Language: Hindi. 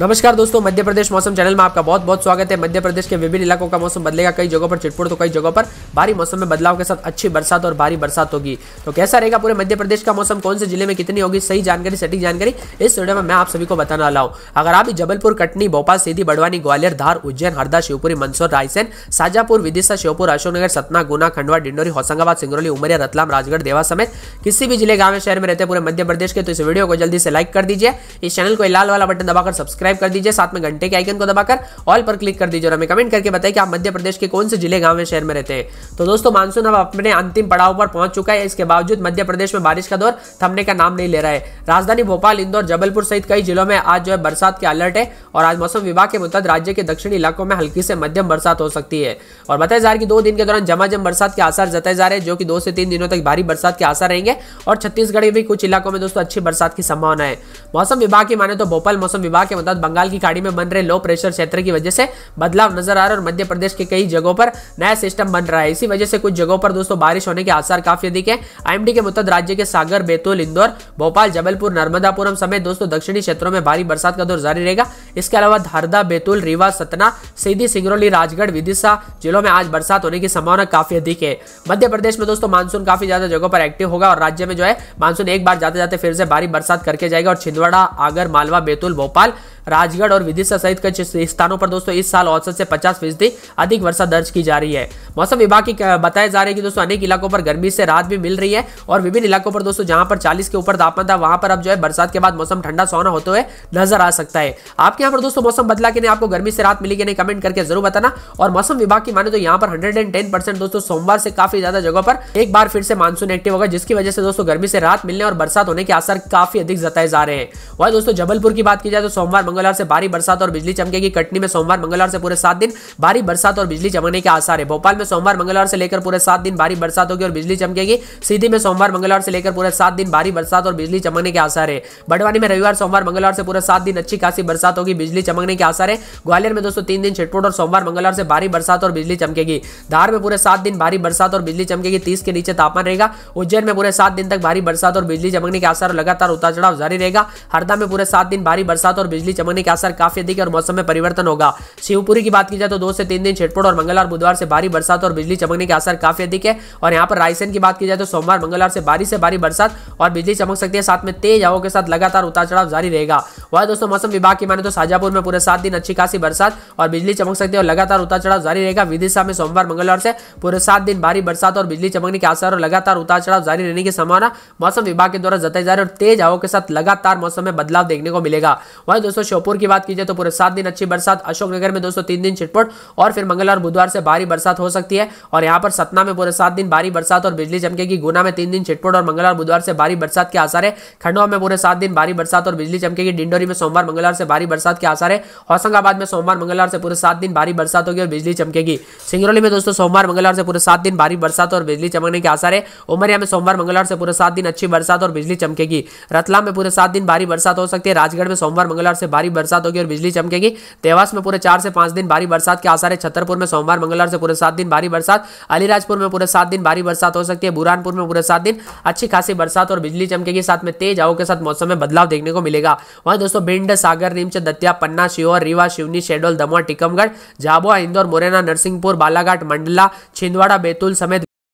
नमस्कार दोस्तों मध्य प्रदेश मौसम चैनल में आपका बहुत बहुत स्वागत है मध्य प्रदेश के विभिन्न इलाकों का मौसम बदलेगा कई जगहों पर चिटपुट तो कई जगहों पर भारी मौसम में बदलाव के साथ अच्छी बरसात और भारी बरसात होगी तो कैसा रहेगा पूरे मध्य प्रदेश का मौसम कौन से जिले में कितनी होगी सही जानकारी सटीक जानकारी इस वीडियो में मैं आप सभी को बताने वाला हूँ अगर आप जबलपुर कटनी भोपाल सीधी बड़वानी ग्वालियर धार उज्जैन हरदा शिवपुरी मंदसौर रायसेन साजापुर विदिशा श्योपुर अशोकनगर सतना गुना खंडवा डिंडोरी होशंगाबाद सिंगरौली उमरिया रतलाम राजगढ़ देवा समेत किसी भी जिले गांव शहर में रहते पूरे मध्य प्रदेश के तो इस वीडियो को जल्दी से लाइक कर दीजिए इस चैनल को लाल वाला बटन दबाकर सब्सक्राइब सब्सक्राइब कर दीजिए साथ में घंटे के आइकन को दबाकर ऑल पर क्लिक कर दीजिए और हमें कमेंट करके बताएं कि आप मध्य प्रदेश के कौन से जिले गांव में शहर में रहते हैं तो दोस्तों मानसून अब अपने अंतिम पड़ाव पर पहुंच चुका है इसके बावजूद मध्य प्रदेश में बारिश का दौर थमने का नाम नहीं ले रहा है राजधानी भोपाल इंदौर जबलपुर सहित कई जिलों में आज जो है बरसात के अलर्ट है और आज मौसम विभाग के मुताबिक राज्य के दक्षिणी इलाकों में हल्की से मध्यम बरसात हो सकती है और बताया जा रहा है कि दो दिन के दौरान जमाजम बरसात के आसार जताए जा रहे हैं जो कि दो से तीन दिनों तक भारी बरसात के आसार रहेंगे और छत्तीसगढ़ में भी कुछ इलाकों में दोस्तों अच्छी बरसात की संभावना है मौसम विभाग की माने तो भोपाल मौसम विभाग के मुताबिक साथ बंगाल की खाड़ी में बन रहे लो प्रेशर क्षेत्र की वजह से बदलाव नजर आ रहा है और मध्य प्रदेश के कई जगहों पर नया सिस्टम बन रहा है इसी वजह से कुछ जगहों पर दोस्तों बारिश होने के आसार काफी अधिक है आईएमडी के मुताबिक राज्य के सागर बैतूल इंदौर भोपाल जबलपुर नर्मदापुरम समेत दोस्तों दक्षिणी क्षेत्रों में भारी बरसात का दौर जारी रहेगा इसके अलावा धारदा बैतूल रीवा सतना सीधी सिंगरौली राजगढ़ विदिशा जिलों में आज बरसात होने की संभावना काफी अधिक है मध्य प्रदेश में दोस्तों मानसून काफी ज्यादा जगहों पर एक्टिव होगा और राज्य में जो है मानसून एक बार जाते जाते फिर से भारी बरसात करके जाएगा और छिंदवाड़ा आगर मालवा बैतूल भोपाल राजगढ़ और विदिशा सहित कई स्थानों पर दोस्तों इस साल औसत से पचास फीसदी अधिक वर्षा दर्ज की जा रही है मौसम विभाग की बताया जा रहा है कि दोस्तों अनेक इलाकों पर गर्मी से रात भी मिल रही है और विभिन्न इलाकों पर दोस्तों जहां पर चालीस के ऊपर तापमान था वहां पर अब जो है बरसात के बाद मौसम ठंडा सोना होते हुए नजर आ सकता है आपके यहाँ पर दोस्तों मौसम बदला के नहीं आपको गर्मी से रात मिली कि नहीं कमेंट करके जरूर बताना और मौसम विभाग की माने तो यहाँ पर हंड्रेड दोस्तों सोमवार से काफी ज्यादा जगहों पर एक बार फिर से मानसून एक्टिव होगा जिसकी वजह से दोस्तों गर्मी से रात मिलने और बरसात होने के आसार काफी अधिक जताए जा रहे हैं वह दोस्तों जबलपुर की बात की जाए तो सोमवार मंगलवार से भारी बरसात और बिजली चमकेगी कटनी में सोमवार मंगलवार से पूरे सात दिन भारी बरसात और बिजली चमकने के आसार है भोपाल में सोमवार मंगलवार से लेकर पूरे सात दिन भारी बरसात होगी और बिजली चमकेगी सीधी में सोमवार मंगलवार से लेकर पूरे सात दिन भारी बरसात और बिजली चमकने के आसार है बड़वानी में रविवार सोमवार मंगलवार से पूरे सात दिन अच्छी खासी बरसात होगी बिजली चमकने के आसार है ग्वालियर में दोस्तों तीन दिन छिटपुट और सोमवार मंगलवार से भारी बरसात और बिजली चमकेगी धार में पूरे सात दिन भारी बरसात और बिजली चमकेगी तीस के नीचे तापमान रहेगा उज्जैन में पूरे सात दिन तक भारी बरसात और बिजली चमकने के आसार लगातार उतार चढ़ाव जारी रहेगा हरदा में पूरे सात दिन भारी बरसात और बिजली चमक होने के आसार काफी अधिक और मौसम में परिवर्तन होगा शिवपुरी की बात की जाए तो दो से तीन दिन छिटपुट और मंगलवार बुधवार से भारी बरसात और बिजली चमकने के आसार काफी अधिक है और यहाँ पर रायसेन की बात की जाए तो सोमवार मंगलवार से भारी से भारी बरसात और बिजली चमक सकती है साथ में तेज हवा के साथ लगातार उतार चढ़ाव जारी रहेगा वह दोस्तों मौसम विभाग की माने तो शाजापुर में पूरे सात दिन अच्छी खासी बरसात और बिजली चमक सकती है और लगातार उतार चढ़ाव जारी रहेगा विदिशा में सोमवार मंगलवार से पूरे सात दिन भारी बरसात और बिजली चमकने के आसार और लगातार उतार चढ़ाव जारी रहने की संभावना मौसम विभाग के द्वारा जताई जा रही और तेज हवा के साथ लगातार मौसम में बदलाव देखने को मिलेगा वही दोस्तों श्योपुर की बात की जाए तो पूरे सात दिन अच्छी बरसात अशोकनगर में दोस्तों तीन दिन छिटपुट और फिर मंगल और बुधवार से भारी बरसात हो सकती है और यहाँ पर सतना में पूरे सात दिन भारी बरसात और बिजली चमकेगी गुना में तीन दिन छिटपुट और मंगलवार बुधवार से भारी बरसात के आसार है खंडवा में पूरे सात दिन भारी बरसात और बिजली चमकेगी डिंडोरी में सोमवार मंगलवार से भारी बरसात के आसार है होशंगाबाद में सोमवार मंगलवार से पूरे सात दिन भारी बरसात होगी और बिजली चमकेगी सिंगरौली में दोस्तों सोमवार मंगलवार से पूरे सात दिन भारी बरसात और बिजली चमकने के आसार है उमरिया में सोमवार मंगलवार से पूरे सात दिन अच्छी बरसात और बिजली चमकेगी रतलाम में पूरे सात दिन भारी बरसात हो सकती है राजगढ़ में सोमवार मंगलवार से भारी बरसात होगी और बिजली चमकेगी देवास में पूरे चार से पांच दिन भारी बरसात के आसार है छतरपुर में सोमवार मंगलवार से पूरे सात दिन भारी बरसात अलीराजपुर में पूरे सात दिन भारी बरसात हो सकती है बुरानपुर में पूरे सात दिन अच्छी खासी बरसात और बिजली चमकेगी साथ में तेज हवा के साथ मौसम में बदलाव देखने को मिलेगा वहीं दोस्तों भिंड सागर नीमच दतिया पन्ना शिवर रीवा शिवनी शेडोल दमोह टीकमगढ़ झाबुआ इंदौर मुरैना नरसिंहपुर बालाघाट मंडला छिंदवाड़ा बैतूल समेत